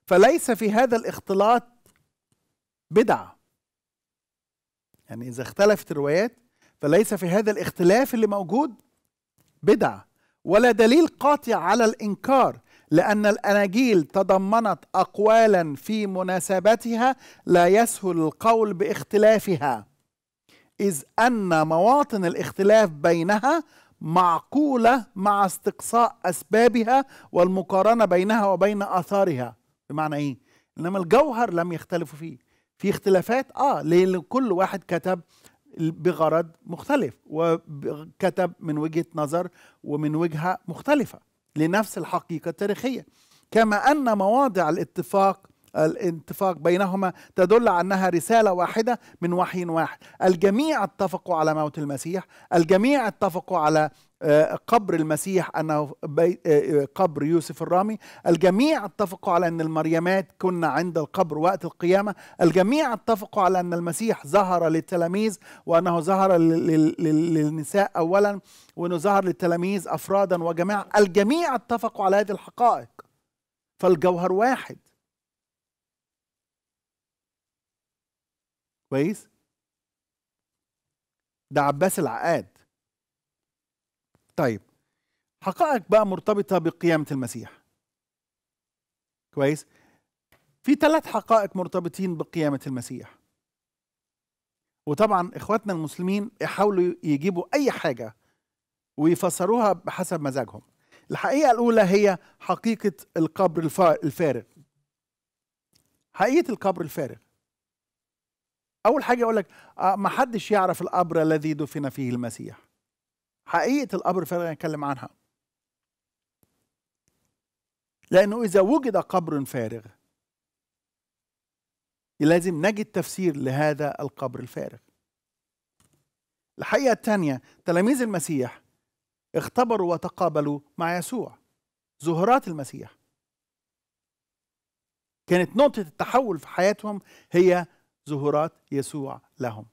فليس في هذا الاختلاط بدعة يعني إذا اختلفت الروايات فليس في هذا الاختلاف اللي موجود بدعة ولا دليل قاطع على الإنكار لأن الأناجيل تضمنت أقوالا في مناسبتها لا يسهل القول باختلافها إذ أن مواطن الاختلاف بينها معقولة مع استقصاء أسبابها والمقارنة بينها وبين آثارها بمعنى ايه انما الجوهر لم يختلفوا فيه في اختلافات اه لان كل واحد كتب بغرض مختلف وكتب من وجهه نظر ومن وجهه مختلفه لنفس الحقيقه التاريخيه كما ان مواضع الاتفاق الاتفاق بينهما تدل أنها رسالة واحدة من وحي واحد الجميع اتفقوا على موت المسيح الجميع اتفقوا على آه، قبر المسيح أنه آه، آه، قبر يوسف الرامي الجميع اتفقوا على أن المريمات كنا عند القبر وقت القيامة الجميع اتفقوا على أن المسيح ظهر للتلاميذ وأنه ظهر للنساء أولا وأنه ظهر للتلاميذ أفرادا وجماعة الجميع اتفقوا على هذه الحقائق فالجوهر واحد كويس ده عباس العقاد طيب حقائق بقى مرتبطة بقيامة المسيح كويس في ثلاث حقائق مرتبطين بقيامة المسيح وطبعا اخواتنا المسلمين يحاولوا يجيبوا اي حاجة ويفسروها بحسب مزاجهم الحقيقة الأولى هي حقيقة القبر الفارغ حقيقة القبر الفارغ اول حاجه اقول لك آه، ما حدش يعرف القبر الذي دفن فيه المسيح حقيقه القبر فعلا نتكلم عنها لانه اذا وجد قبر فارغ لازم نجد تفسير لهذا القبر الفارغ الحقيقه الثانيه تلاميذ المسيح اختبروا وتقابلوا مع يسوع زهرات المسيح كانت نقطة التحول في حياتهم هي ظهورات يسوع لهم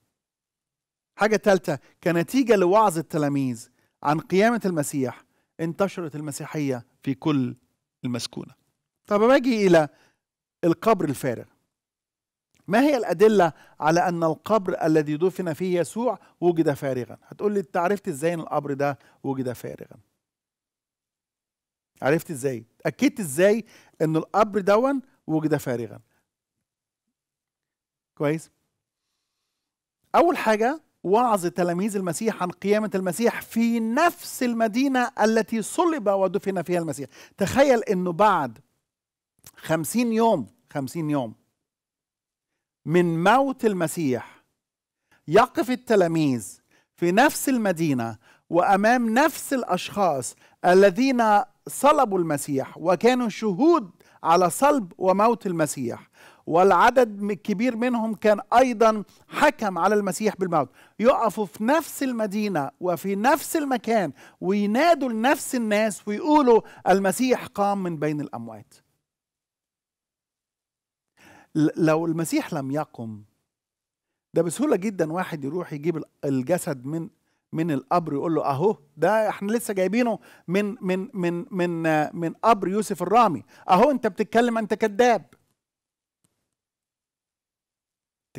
حاجة ثالثة كنتيجة لوعظ التلاميذ عن قيامة المسيح انتشرت المسيحية في كل المسكونة طب باجي إلى القبر الفارغ ما هي الأدلة على أن القبر الذي دفن فيه يسوع وجد فارغا هتقول لي تعرفت إزاي أن القبر ده وجد فارغا عرفت إزاي أكدت إزاي أن القبر دون وجد فارغا كويس اول حاجه وعظ تلاميذ المسيح عن قيامة المسيح في نفس المدينة التي صلب ودفن فيها المسيح تخيل أنه بعد خمسين يوم خمسين يوم من موت المسيح يقف التلاميذ في نفس المدينة وأمام نفس الأشخاص الذين صلبوا المسيح وكانوا شهود على صلب وموت المسيح والعدد الكبير منهم كان ايضا حكم على المسيح بالموت يقفوا في نفس المدينه وفي نفس المكان وينادوا لنفس الناس ويقولوا المسيح قام من بين الاموات لو المسيح لم يقم ده بسهوله جدا واحد يروح يجيب الجسد من من القبر يقول له اهو ده احنا لسه جايبينه من من من من من قبر يوسف الرامي اهو انت بتتكلم انت كذاب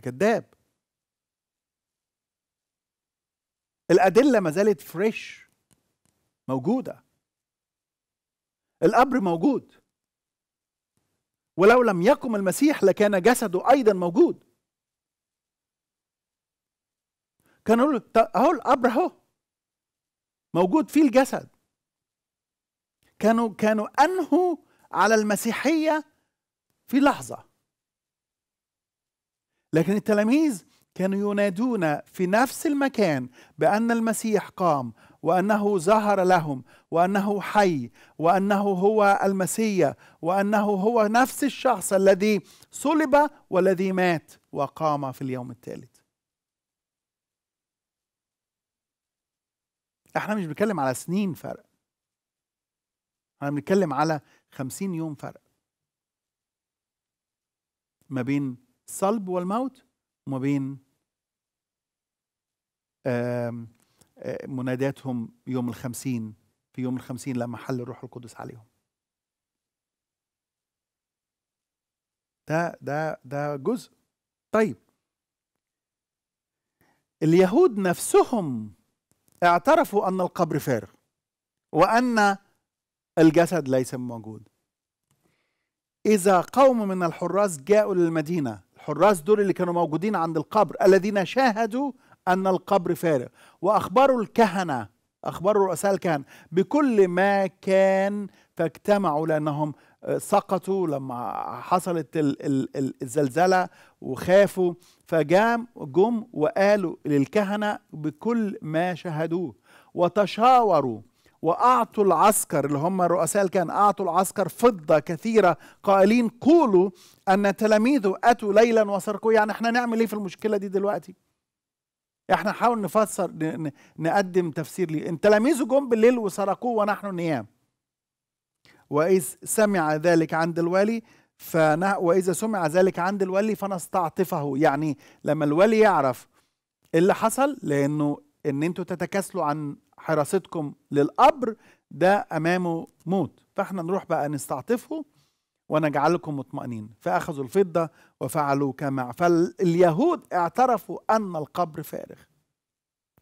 كذاب الأدلة ما زالت فريش موجودة القبر موجود ولو لم يقم المسيح لكان جسده أيضا موجود كانوا يقولوا أهو القبر أهو موجود فيه الجسد كانوا كانوا أنهوا على المسيحية في لحظة لكن التلاميذ كانوا ينادون في نفس المكان بأن المسيح قام وأنه ظهر لهم وأنه حي وأنه هو المسيا وأنه هو نفس الشخص الذي صلب والذي مات وقام في اليوم الثالث احنا مش بنتكلم على سنين فرق احنا بنتكلم على خمسين يوم فرق ما بين الصلب والموت وما بين مناداتهم يوم الخمسين في يوم الخمسين لما حل الروح القدس عليهم ده ده ده جزء طيب اليهود نفسهم اعترفوا ان القبر فارغ وان الجسد ليس موجود اذا قوم من الحراس جاءوا للمدينه الحراس دول اللي كانوا موجودين عند القبر الذين شاهدوا أن القبر فارغ وأخبروا الكهنة أخبروا رؤساء الكهنة بكل ما كان فاجتمعوا لأنهم آه، سقطوا لما حصلت الزلزلة وخافوا فجام جم وقالوا للكهنة بكل ما شهدوه وتشاوروا وأعطوا العسكر اللي هم الرؤساء اللي كان أعطوا العسكر فضة كثيرة قائلين قولوا أن تلاميذه أتوا ليلا وسرقوا يعني احنا نعمل ايه في المشكلة دي دلوقتي احنا نحاول نفسر نقدم تفسير ليه ان تلاميذه جم بالليل وسرقوه ونحن نيام وإذ سمع ذلك عند الوالي فنا وإذا سمع ذلك عند الولي فنستعطفه يعني لما الولي يعرف إيه اللي حصل لأنه إن أنتوا تتكاسلوا عن حراستكم للقبر ده امامه موت فاحنا نروح بقى نستعطفه ونجعلكم مطمئنين فاخذوا الفضه وفعلوا كما فاليهود اعترفوا ان القبر فارغ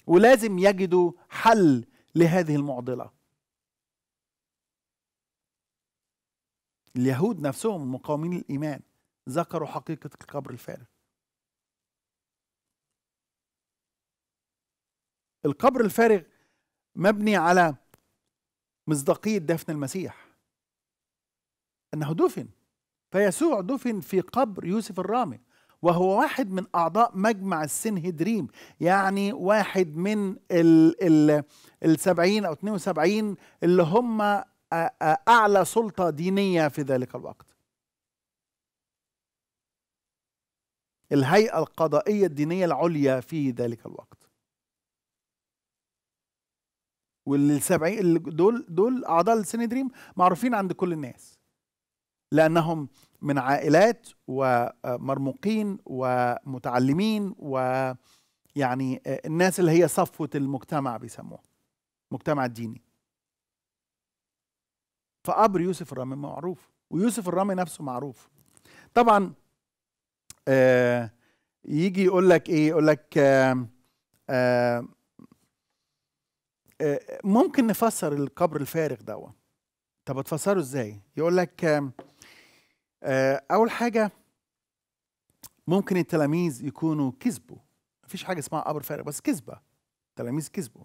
ولازم يجدوا حل لهذه المعضله اليهود نفسهم مقاومين الايمان ذكروا حقيقه القبر الفارغ القبر الفارغ مبني على مصداقية دفن المسيح أنه دفن فيسوع دفن في قبر يوسف الرامي وهو واحد من أعضاء مجمع السنهدريم يعني واحد من ال السبعين أو 72 اللي هم أعلى سلطة دينية في ذلك الوقت الهيئة القضائية الدينية العليا في ذلك الوقت وال 70 دول دول اعضاء السندريم معروفين عند كل الناس لانهم من عائلات ومرموقين ومتعلمين ويعني الناس اللي هي صفوه المجتمع بيسموها المجتمع الديني فقبر يوسف الرامي معروف ويوسف الرامي نفسه معروف طبعا آه يجي يقول لك ايه يقول لك آه آه ممكن نفسر القبر الفارغ دوت طب تفسره ازاي يقول لك آه، اول حاجه ممكن التلاميذ يكونوا كذبوا مفيش حاجه اسمها قبر فارغ بس كذبه تلاميذ كذبوا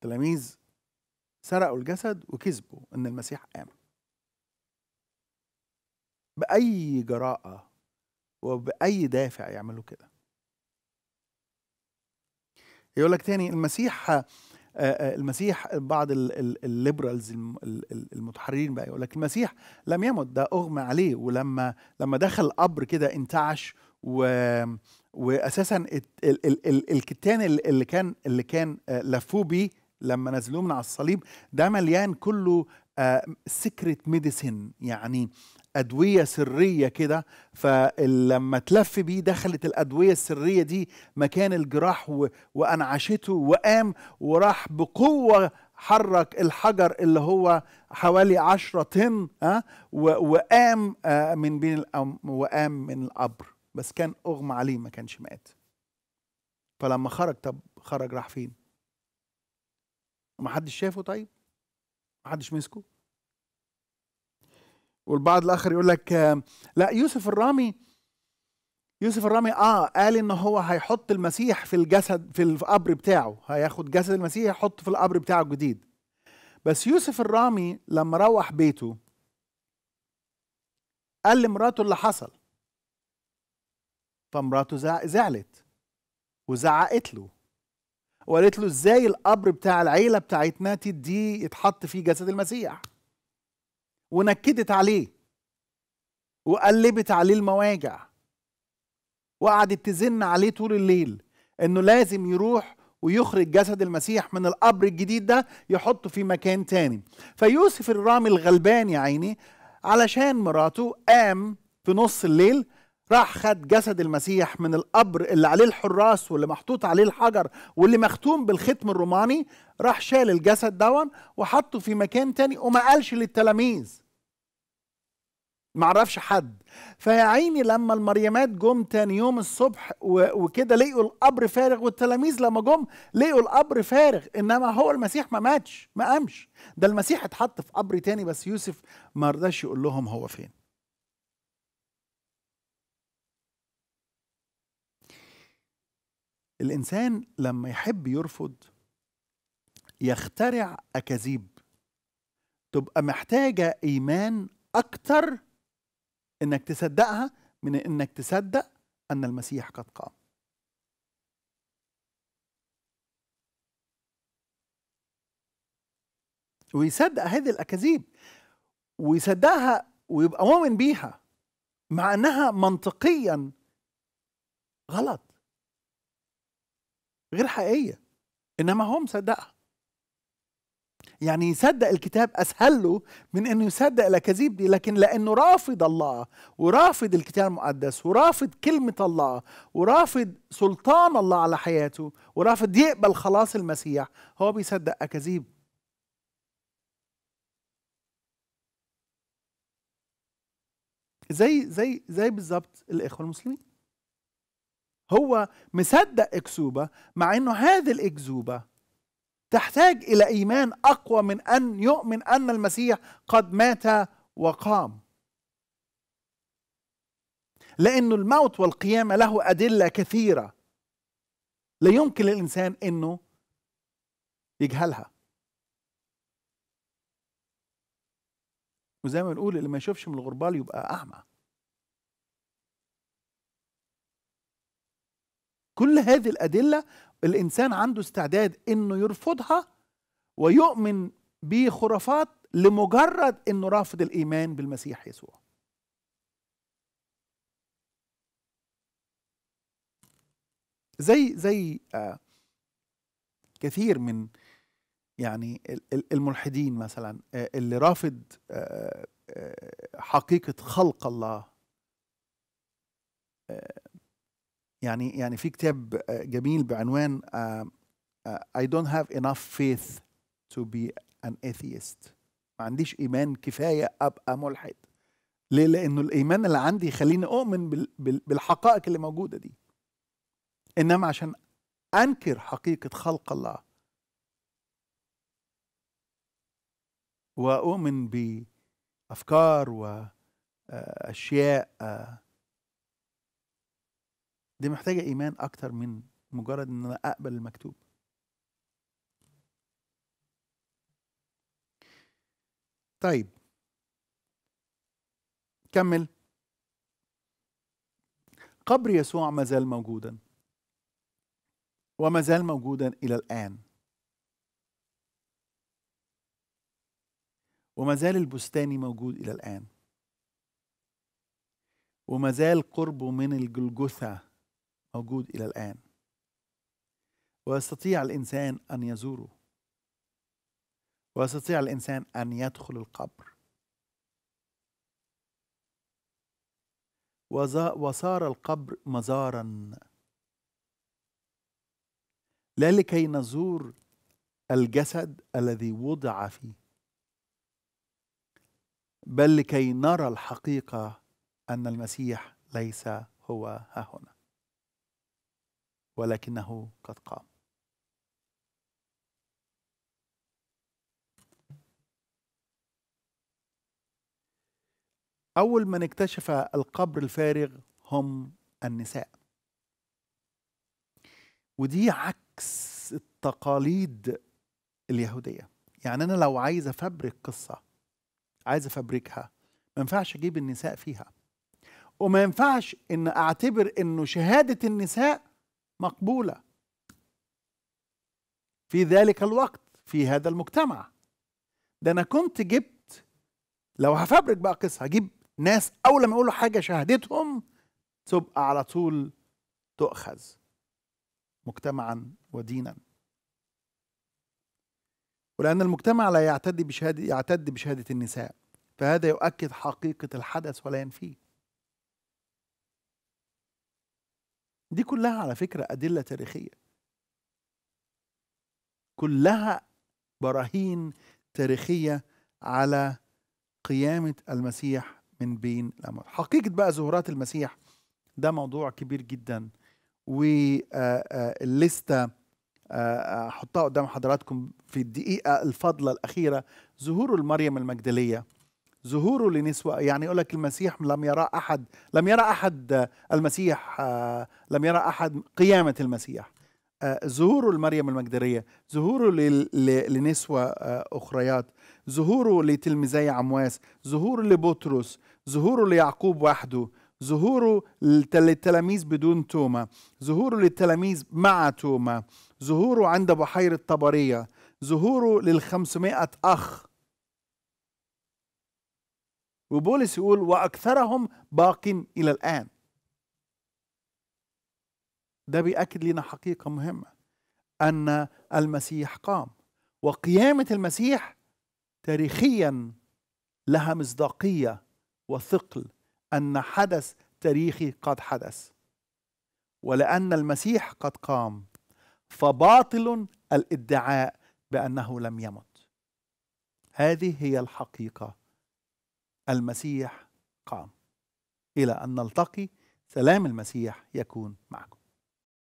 تلاميذ سرقوا الجسد وكذبوا ان المسيح قام باي جراءه وباي دافع يعملوا كده يقول لك تاني المسيح آه، آه، المسيح بعض الليبرالز المتحررين بقى يقول لك المسيح لم يمت ده اغمى عليه ولما لما دخل القبر كده انتعش و واساسا الكتان اللي كان اللي كان آه، لفوه بيه لما نزلوه من على الصليب ده مليان كله سكرت ميديسن يعني ادويه سريه كده فلما تلف بيه دخلت الادويه السريه دي مكان الجراح وانعشته وقام وراح بقوه حرك الحجر اللي هو حوالي عشرة طن أه؟ وقام آه، من بين الأم وقام من القبر بس كان أغمى عليه ما كانش مات فلما خرج طب خرج راح فين؟ ما حدش شافه طيب؟ ما حدش مسكه؟ والبعض الاخر يقول لك آه، لا يوسف الرامي يوسف الرامي اه قال ان هو هيحط المسيح في الجسد في القبر بتاعه هياخد جسد المسيح يحطه في القبر بتاعه الجديد بس يوسف الرامي لما روح بيته قال لمراته اللي حصل فمراته زعلت وزعقت له وقالت له ازاي القبر بتاع العيله بتاعتنا دي يتحط فيه جسد المسيح ونكدت عليه وقلبت عليه المواجع وقعدت تزن عليه طول الليل انه لازم يروح ويخرج جسد المسيح من القبر الجديد ده يحطه في مكان تاني فيوسف الرامي الغلبان يا عيني علشان مراته قام في نص الليل راح خد جسد المسيح من القبر اللي عليه الحراس واللي محطوط عليه الحجر واللي مختوم بالختم الروماني راح شال الجسد دون وحطه في مكان تاني وما قالش للتلاميذ معرفش حد فيا عيني لما المريمات جم تاني يوم الصبح وكده لقوا القبر فارغ والتلاميذ لما جم لقوا القبر فارغ انما هو المسيح ما ماتش ما قامش ده المسيح اتحط في قبر تاني بس يوسف ما رضاش يقول لهم هو فين الانسان لما يحب يرفض يخترع اكاذيب تبقى محتاجه ايمان اكتر انك تصدقها من انك تصدق ان المسيح قد قام ويصدق هذه الاكاذيب ويصدقها ويبقى مؤمن بيها مع انها منطقيا غلط غير حقيقيه انما هو مصدقها يعني يصدق الكتاب اسهل له من انه يصدق الاكاذيب دي لكن لانه رافض الله ورافض الكتاب المقدس ورافض كلمه الله ورافض سلطان الله على حياته ورافض يقبل خلاص المسيح هو بيصدق اكاذيب زي زي زي بالظبط الاخوه المسلمين هو مصدق اكذوبه مع انه هذه الاكذوبه تحتاج الى ايمان اقوى من ان يؤمن ان المسيح قد مات وقام لأن الموت والقيامة له أدلة كثيرة لا يمكن للإنسان أنه يجهلها وزي ما بنقول اللي ما يشوفش من الغربال يبقى أعمى كل هذه الأدلة الانسان عنده استعداد انه يرفضها ويؤمن بخرافات لمجرد انه رافض الايمان بالمسيح يسوع زي زي آه، كثير من يعني الملحدين مثلا آه، اللي رافض آه، حقيقة خلق الله يعني يعني في كتاب جميل بعنوان آه، آه، I don't have enough faith to be an atheist ما عنديش إيمان كفاية أبقى ملحد ليه؟ لأنه الإيمان اللي عندي يخليني أؤمن بالحقائق اللي موجودة دي إنما عشان أنكر حقيقة خلق الله وأؤمن بأفكار وأشياء آه، دي محتاجة إيمان أكتر من مجرد إن أنا أقبل المكتوب طيب كمل قبر يسوع ما زال موجودا وما زال موجودا إلى الآن وما زال البستاني موجود إلى الآن وما زال قربه من الجلجثة موجود إلى الآن ويستطيع الإنسان أن يزوره ويستطيع الإنسان أن يدخل القبر وصار القبر مزارا لا لكي نزور الجسد الذي وضع فيه بل لكي نرى الحقيقه ان المسيح ليس هو هنا ولكنه قد قام أول من اكتشف القبر الفارغ هم النساء ودي عكس التقاليد اليهودية يعني أنا لو عايز أفبرك قصة عايز أفبركها ما ينفعش أجيب النساء فيها وما ينفعش إن أعتبر إنه شهادة النساء مقبولة في ذلك الوقت في هذا المجتمع ده أنا كنت جبت لو هفبرك بقى قصة هجيب ناس أول ما يقولوا حاجة شهادتهم تبقى على طول تؤخذ مجتمعا ودينا ولأن المجتمع لا يعتد بشهادة يعتد بشهادة النساء فهذا يؤكد حقيقة الحدث ولا ينفيه دي كلها على فكرة أدلة تاريخية كلها براهين تاريخية على قيامة المسيح من بين الأموات حقيقة بقى ظهورات المسيح ده موضوع كبير جدا والليستة آه، آه، آه، أحطها قدام حضراتكم في الدقيقة الفاضلة الأخيرة ظهور المريم المجدلية ظهوره لنسوة يعني يقول لك المسيح لم يرى أحد لم يرى أحد آه، المسيح آه، لم يرى أحد قيامة المسيح آه، ظهوره لمريم المجدرية ظهوره لنسوة أخريات ظهوره لتلميذي عمواس ظهوره لبطرس ظهوره ليعقوب وحده ظهوره للتلاميذ بدون توما ظهوره للتلاميذ مع توما ظهوره عند بحيرة طبرية ظهوره للخمسمائة أخ وبولس يقول واكثرهم باق الى الان ده بيأكد لنا حقيقة مهمة أن المسيح قام وقيامة المسيح تاريخيا لها مصداقية وثقل أن حدث تاريخي قد حدث ولأن المسيح قد قام فباطل الادعاء بأنه لم يمت هذه هي الحقيقة المسيح قام إلى أن نلتقي سلام المسيح يكون معكم